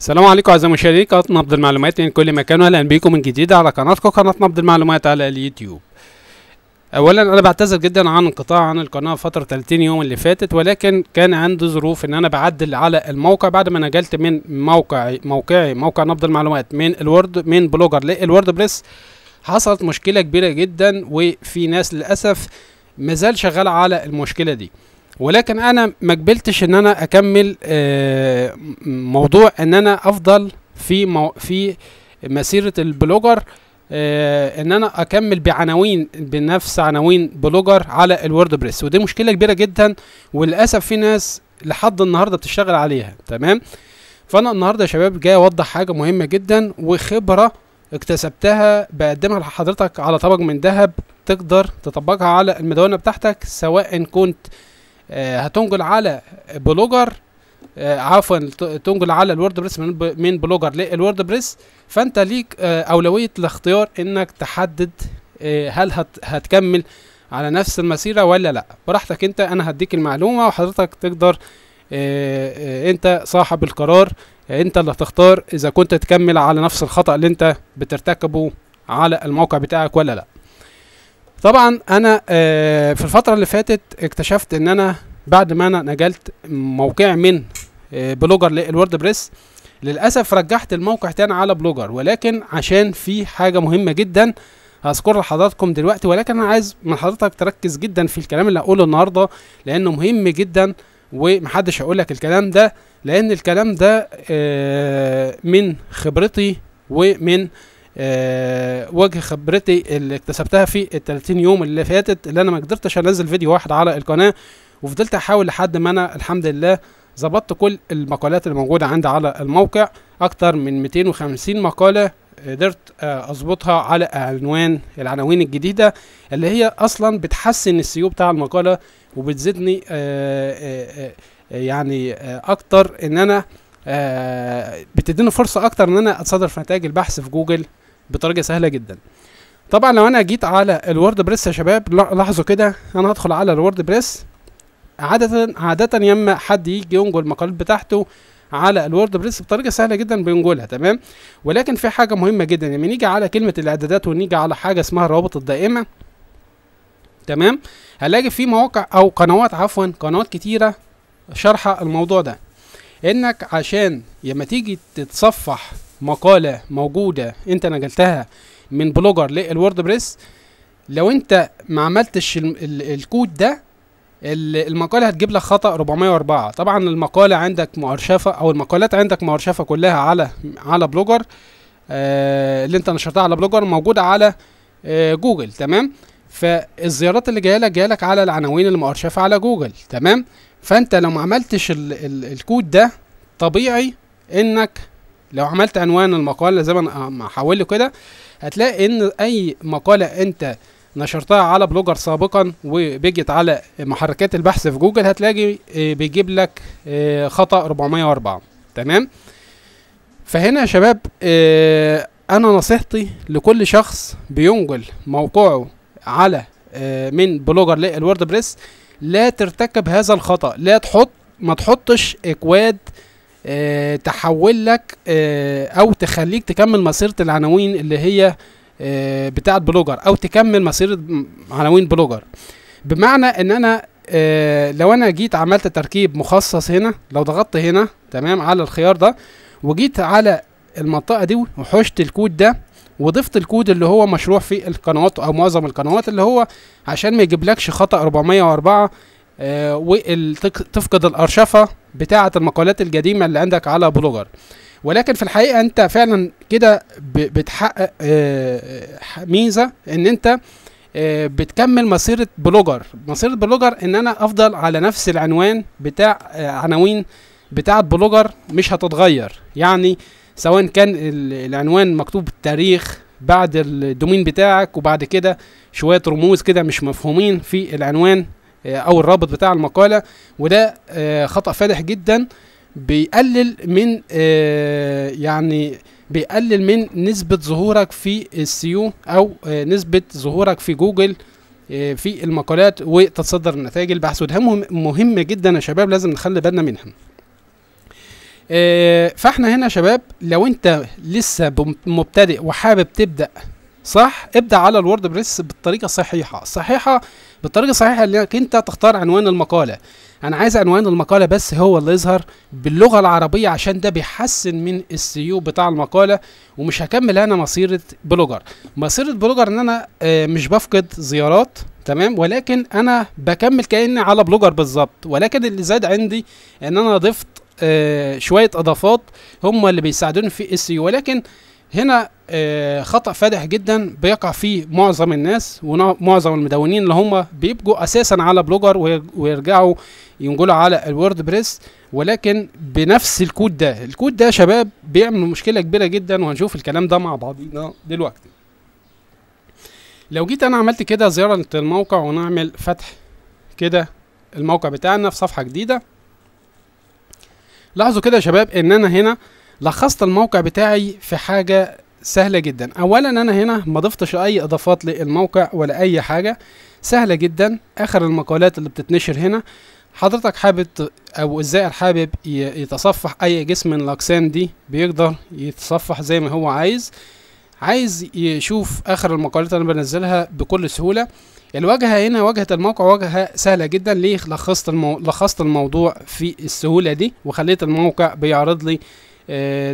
السلام عليكم اعزائي مشاهدي قناه نبض المعلومات من كل مكان واهلا بيكم من جديد على قناتكم قناه نبض المعلومات على اليوتيوب اولا انا بعتذر جدا عن انقطاع عن القناه فتره 30 يوم اللي فاتت ولكن كان عندي ظروف ان انا بعدل على الموقع بعد ما نقلت من موقع موقعي موقع نبض المعلومات من الوورد من بلوجر للوورد بريس حصلت مشكله كبيره جدا وفي ناس للاسف مازال شغال على المشكله دي ولكن انا ما قبلتش ان انا اكمل آه، موضوع ان انا افضل في مو في مسيره البلوجر آه، ان انا اكمل بعناوين بنفس عناوين بلوجر على الووردبريس ودي مشكله كبيره جدا وللاسف في ناس لحد النهارده بتشتغل عليها تمام فانا النهارده يا شباب جاي اوضح حاجه مهمه جدا وخبره اكتسبتها بقدمها لحضرتك على طبق من ذهب تقدر تطبقها على المدونه بتاعتك سواء كنت آه، هتنقل على بلوجر آه، عفوا تنقل على بريس من بلوجر بريس فانت ليك آه، اولويه الاختيار انك تحدد هل هتكمل على نفس المسيره ولا لا براحتك انت انا هديك المعلومه وحضرتك تقدر انت صاحب القرار انت اللي هتختار اذا كنت تكمل على نفس الخطا اللي انت بترتكبه على الموقع بتاعك ولا لا طبعا انا آه، في الفتره اللي فاتت اكتشفت ان انا بعد ما انا نجلت موقع من آه، بلوجر للورد بريس للاسف رجحت الموقع تاني على بلوجر ولكن عشان في حاجه مهمه جدا هذكرها لحضراتكم دلوقتي ولكن انا عايز من حضرتك تركز جدا في الكلام اللي هقوله النهارده لانه مهم جدا ومحدش هيقول لك الكلام ده لان الكلام ده آه، من خبرتي ومن آه، وجه خبرتي اللي اكتسبتها في ال 30 يوم اللي فاتت اللي انا ما قدرتش انزل فيديو واحد على القناه وفضلت احاول لحد ما انا الحمد لله ظبطت كل المقالات اللي موجوده عندي على الموقع اكتر من 250 مقاله قدرت آه، اظبطها على عنوان العناوين الجديده اللي هي اصلا بتحسن السيو بتاع المقاله وبتزيدني آه، يعني اكتر ان انا بتديني فرصه اكتر ان انا اتصدر في نتائج البحث في جوجل بطريقه سهله جدا طبعا لو انا جيت على الورد بريس يا شباب لاحظوا كده انا هدخل على الورد بريس عاده عاده يما حد يجي ينقل المقالات بتاعته على الورد بريس بطريقه سهله جدا بينقلها تمام ولكن في حاجه مهمه جدا لما يعني نيجي على كلمه الاعدادات ونيجي على حاجه اسمها الروابط الدائمه تمام هلاقي في مواقع او قنوات عفوا قنوات كتيره شارحه الموضوع ده انك عشان لما تيجي تتصفح مقاله موجوده انت نقلتها من بلوجر للووردبريس لو انت ما عملتش الكود ده المقاله هتجيب لك خطا 404 طبعا المقاله عندك مؤرشفه او المقالات عندك مؤرشفه كلها على على بلوجر آه، اللي انت نشرتها على بلوجر موجوده على آه، جوجل تمام فالزيارات اللي جايه لك جايه لك على العناوين المؤرشفه على جوجل تمام فانت لو ما عملتش الكود ده طبيعي انك لو عملت عنوان المقالة زي ما احول آه، له كده هتلاقي ان اي مقالة انت نشرتها على بلوجر سابقا وبيجت على محركات البحث في جوجل هتلاقي آه، بيجيب لك آه، خطأ 404 تمام فهنا يا شباب انا نصيحتي لكل شخص بينقل موقعه على من بلوجر للوردبريس لا ترتكب هذا الخطأ لا تحط ما تحطش اكواد آه، تحول لك آه، او تخليك تكمل مسيره العناوين اللي هي آه، بتاعه بلوجر او تكمل مسيره عناوين بلوجر بمعنى ان انا لو انا جيت عملت تركيب مخصص هنا لو ضغطت هنا تمام على الخيار ده وجيت على المنطقه دي وحشت الكود ده وضفت الكود اللي هو مشروع في القنوات او معظم القنوات اللي هو عشان ما يجيبلكش خطأ 404 آه، وتفقد الارشفه بتاعه المقالات القديمه اللي عندك على بلوجر ولكن في الحقيقه انت فعلا كده بتحقق آه، آه، ميزه ان انت بتكمل مسيره بلوجر مسيره بلوجر ان انا افضل على نفس العنوان بتاع عناوين بتاعه بلوجر مش هتتغير يعني سواء كان العنوان مكتوب تاريخ بعد الدومين بتاعك وبعد كده شويه رموز كده مش مفهومين في العنوان او الرابط بتاع المقاله وده آه، خطا فادح جدا بيقلل من آه، يعني بيقلل من نسبة ظهورك في السيو أو آه، نسبة ظهورك في جوجل في المقالات وتتصدر نتائج البحث وده مهم جدا يا شباب لازم نخلي بالنا منها فاحنا هنا يا شباب لو انت لسه مبتدئ وحابب تبدأ صح ابدا على الورد بريس بالطريقه الصحيحه الصحيحه بالطريقه الصحيحه انك انت تختار عنوان المقاله انا عايز عنوان المقاله بس هو اللي يظهر باللغه العربيه عشان ده بيحسن من السيو بتاع المقاله ومش هكمل انا مسيره بلوجر مسيره بلوجر ان انا آه، مش بفقد زيارات تمام ولكن انا بكمل كاني على بلوجر بالظبط ولكن اللي زاد عندي ان انا ضفت آه، شويه اضافات هم اللي بيساعدوني في السيو ولكن هنا آه، خطأ فادح جدا بيقع فيه معظم الناس ومعظم المدونين اللي هم بيبقوا أساسا على بلوجر ويرجعوا ينقلوا على الورد بريس ولكن بنفس الكود ده الكود ده شباب بيعمل مشكلة كبيرة جدا وهنشوف الكلام ده مع بعضنا دلوقتي لو جيت أنا عملت كده زيارة للموقع ونعمل فتح كده الموقع بتاعنا في صفحة جديدة لاحظوا كده يا شباب ان انا هنا آه لخصت الموقع بتاعي في حاجة سهلة جدا اولا انا هنا ما ضفتش اي اضافات للموقع ولا اي حاجة سهلة جدا اخر المقالات اللي بتتنشر هنا حضرتك حابب او الزائر حابب يتصفح اي جسم من الاقسام دي بيقدر يتصفح زي ما هو عايز عايز يشوف اخر المقالات اللي انا بنزلها بكل سهوله الواجهه هنا واجهه الموقع واجهه سهله جدا ليه لخصت المو... لخصت الموضوع في السهوله دي وخليت الموقع بيعرض لي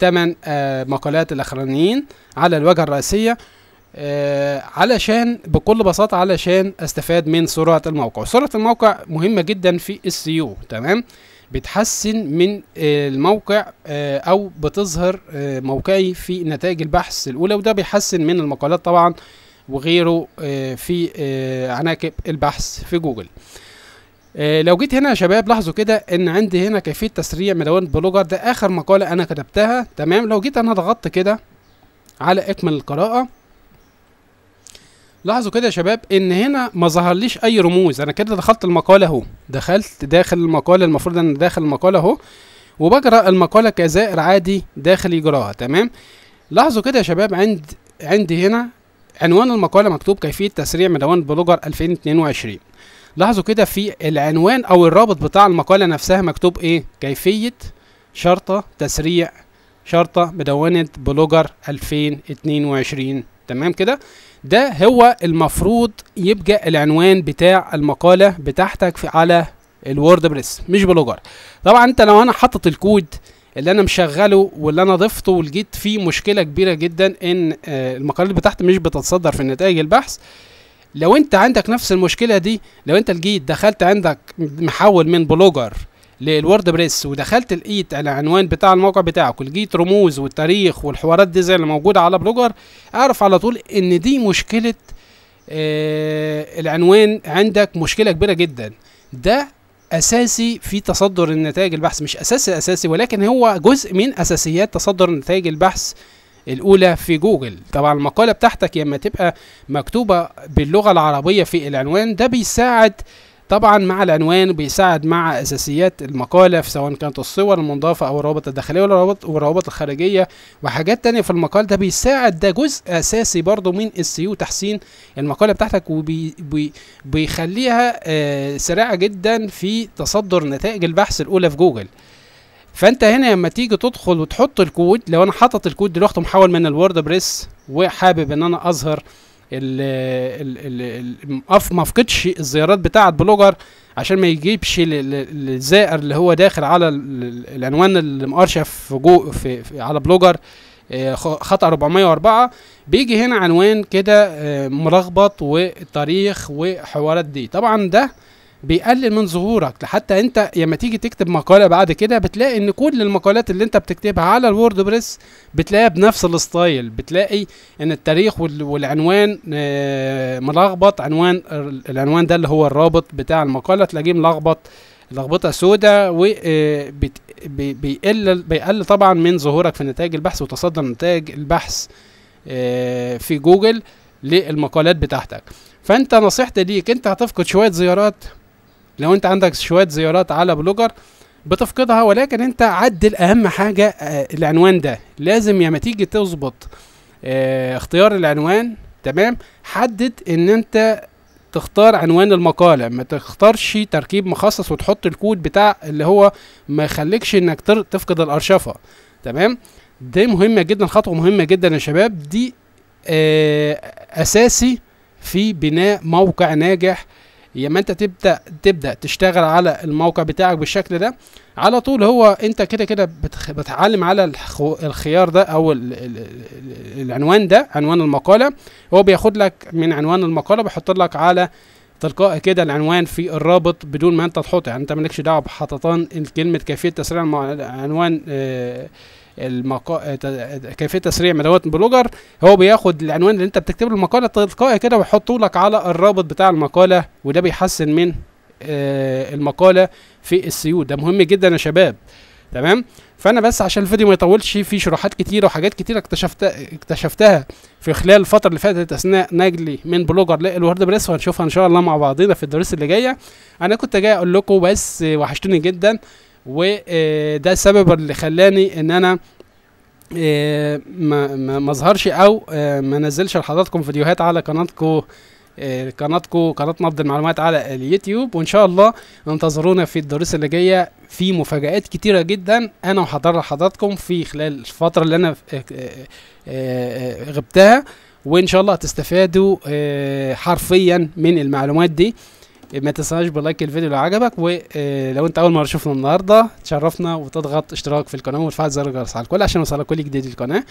ثمان آه، آه، مقالات الاخرانيين على الواجهه الرئيسيه آه، علشان بكل بساطه علشان استفاد من سرعه الموقع سرعه الموقع مهمه جدا في السيو تمام بتحسن من الموقع او بتظهر موقعي في نتائج البحث الاولى وده بيحسن من المقالات طبعا وغيره في عناكب البحث في جوجل إيه لو جيت هنا يا شباب لاحظوا كده ان عندي هنا كيفيه تسريع ملون بلوجر ده اخر مقاله انا كتبتها تمام لو جيت انا ضغطت كده على اكمل القراءه لاحظوا كده يا شباب ان هنا ما ليش اي رموز انا كده دخلت المقاله اهو دخلت داخل المقاله المفروض ان داخل المقاله اهو وبقرا المقاله كزائر عادي داخل يجراها تمام لاحظوا كده يا شباب عند عندي هنا عنوان المقاله مكتوب كيفيه تسريع ملون بلوجر 2022 لاحظوا كده في العنوان او الرابط بتاع المقاله نفسها مكتوب ايه كيفيه شرطه تسريع شرطه مدونه بلوجر 2022 تمام كده ده هو المفروض يبقى العنوان بتاع المقاله بتاعتك في على الووردبريس مش بلوجر طبعا انت لو انا حاطط الكود اللي انا مشغله واللي انا ضفته ولقيت فيه مشكله كبيره جدا ان آه، المقالات بتاعتي مش بتتصدر في نتائج البحث لو انت عندك نفس المشكله دي لو انت جيت دخلت عندك محول من بلوجر للورد بريس ودخلت لقيت العنوان بتاع الموقع بتاعك ولقيت رموز والتاريخ والحوارات دي زي اللي موجوده على بلوجر اعرف على طول ان دي مشكله آه العنوان عندك مشكله كبيره جدا ده اساسي في تصدر النتائج البحث مش اساسي اساسي ولكن هو جزء من اساسيات تصدر نتائج البحث الأولى في جوجل طبعا المقالة بتاعتك لما تبقى مكتوبة باللغة العربية في العنوان ده بيساعد طبعا مع العنوان بيساعد مع اساسيات المقاله في سواء كانت الصور المنضافه او الروابط الداخليه والروابط, الخارجيه وحاجات تانية في المقال ده بيساعد ده جزء اساسي برضو من السيو تحسين المقاله بتاعتك وبيخليها وبي بي آه، سريعه جدا في تصدر نتائج البحث الاولى في جوجل فانت هنا لما تيجي تدخل وتحط الكود لو انا حاطط الكود دلوقتي محول من الورد بريس وحابب ان انا اظهر ال ما افقدش الزيارات بتاعه بلوجر عشان ما يجيبش الزائر اللي هو داخل على العنوان اللي في جو في, في على بلوجر آه، خطأ 404 بيجي هنا عنوان كده آه، ملخبط وتاريخ وحوارات دي طبعا ده بيقلل من ظهورك لحتى انت لما تيجي تكتب مقاله بعد كده بتلاقي ان كل المقالات اللي انت بتكتبها على الووردبريس بتلاقيها بنفس الستايل بتلاقي ان التاريخ والعنوان آه، ملخبط عنوان العنوان ده اللي هو الرابط بتاع المقاله تلاقيه ملخبط لخبطه سوداء وبيقل آه، بيقل طبعا من ظهورك في نتائج البحث وتصدر نتائج البحث آه، في جوجل للمقالات بتاعتك فانت نصيحتي ليك انت هتفقد شويه زيارات لو انت عندك شويه زيارات على بلوجر بتفقدها ولكن انت عدل اهم حاجه آه، العنوان ده لازم يا ما تيجي تظبط آه، اختيار العنوان تمام حدد ان انت تختار عنوان المقالة ما تختارش تركيب مخصص وتحط الكود بتاع اللي هو ما يخليكش انك تفقد الارشفة تمام دي مهمة جدا خطوة مهمة جدا يا شباب دي اه اساسي في بناء موقع ناجح يا اما انت تبدا تبدا تشتغل على الموقع بتاعك بالشكل ده على طول هو انت كده كده بتعلم على الخيار ده او ال العنوان ده عنوان المقاله هو بياخد لك من عنوان المقاله بيحط لك على تلقائي كده العنوان في الرابط بدون ما انت تحط يعني انت مالكش دعوه بحططان كلمه كيفيه تسريع عنوان آه المقا... كيفيه تسريع مدونة بلوجر هو بياخد العنوان اللي انت بتكتب له المقاله تلقائي كده ويحطه لك على الرابط بتاع المقاله وده بيحسن من آه، المقاله في السيو ده مهم جدا يا شباب تمام فانا بس عشان الفيديو ما يطولش في شروحات كتيره وحاجات كتيره اكتشفتها اكتشفتها في خلال الفتره اللي فاتت اثناء نجلي من بلوجر للورد بريس وهنشوفها ان شاء الله مع بعضنا في الدروس اللي جايه انا كنت جاي اقول لكم بس وحشتوني جدا وده آه، السبب اللي خلاني ان انا آه، ما اظهرش او آه، ما انزلش لحضراتكم فيديوهات على قناتكم قناتكم قناه نبض المعلومات على اليوتيوب وان شاء الله انتظرونا في الدروس اللي جايه في مفاجات كتيره جدا انا وحضر لحضراتكم في خلال الفتره اللي انا غبتها وان شاء الله هتستفادوا حرفيا من المعلومات دي ما تنساش بلايك الفيديو لو عجبك ولو آه، انت اول مره تشوفنا النهارده تشرفنا وتضغط اشتراك في القناه وتفعل زر الجرس على الكل عشان يوصلك كل جديد القناه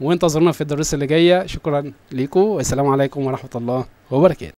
وانتظرونا في الدروس اللي جايه شكرا لكم والسلام عليكم ورحمه الله وبركاته